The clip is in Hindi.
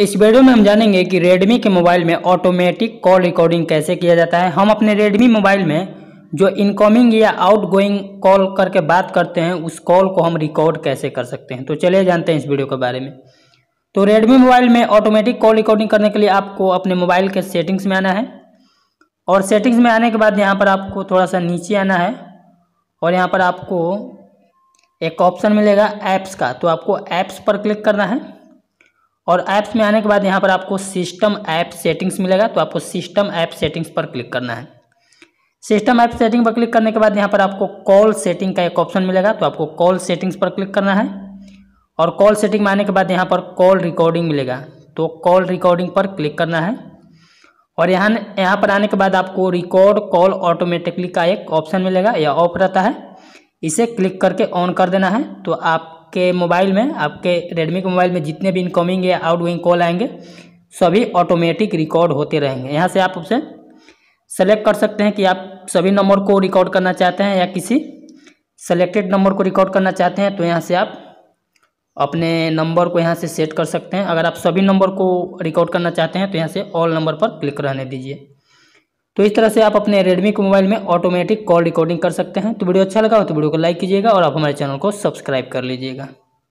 इस वीडियो में हम जानेंगे कि रेडमी के मोबाइल में ऑटोमेटिक कॉल रिकॉर्डिंग कैसे किया जाता है हम अपने रेडमी मोबाइल में जो इनकमिंग या आउटगोइंग कॉल करके बात करते हैं उस कॉल को हम रिकॉर्ड कैसे कर सकते हैं तो चलिए जानते हैं इस वीडियो के बारे में तो रेडमी मोबाइल में ऑटोमेटिक कॉल रिकॉर्डिंग करने के लिए आपको अपने मोबाइल के सेटिंग्स में आना है और सेटिंग्स में आने के बाद यहाँ पर आपको थोड़ा सा नीचे आना है और यहाँ पर आपको एक ऑप्शन मिलेगा ऐप्स का तो आपको ऐप्स पर क्लिक करना है और ऐप्स में आने के बाद यहाँ पर आपको सिस्टम ऐप सेटिंग्स मिलेगा तो आपको सिस्टम ऐप सेटिंग्स पर क्लिक करना है सिस्टम ऐप सेटिंग पर क्लिक करने के बाद यहाँ पर आपको कॉल सेटिंग का एक ऑप्शन मिलेगा तो आपको कॉल सेटिंग्स पर क्लिक करना है और कॉल सेटिंग में आने के बाद यहाँ पर कॉल रिकॉर्डिंग मिलेगा तो कॉल रिकॉर्डिंग पर क्लिक करना है और यहाँ यहाँ पर आने के बाद आपको रिकॉर्ड कॉल ऑटोमेटिकली का एक ऑप्शन मिलेगा या ऑफ रहता है इसे क्लिक करके ऑन कर देना है तो आप आपके मोबाइल में आपके रेडमी के मोबाइल में जितने भी इनकमिंग या आउटगोइंग कॉल आएंगे सभी ऑटोमेटिक रिकॉर्ड होते रहेंगे यहाँ से आप उसे सेलेक्ट कर सकते हैं कि आप सभी नंबर को रिकॉर्ड करना चाहते हैं या किसी सेलेक्टेड नंबर को रिकॉर्ड करना चाहते हैं तो यहाँ से आप अपने नंबर को यहाँ से सेट कर सकते हैं अगर आप सभी नंबर को रिकॉर्ड करना चाहते हैं तो यहाँ से ऑल नंबर पर क्लिक रहने दीजिए तो इस तरह से आप अपने रेडमी के मोबाइल में ऑटोमेटिक कॉल रिकॉर्डिंग कर सकते हैं तो वीडियो अच्छा लगा हो तो वीडियो को लाइक कीजिएगा और आप हमारे चैनल को सब्सक्राइब कर लीजिएगा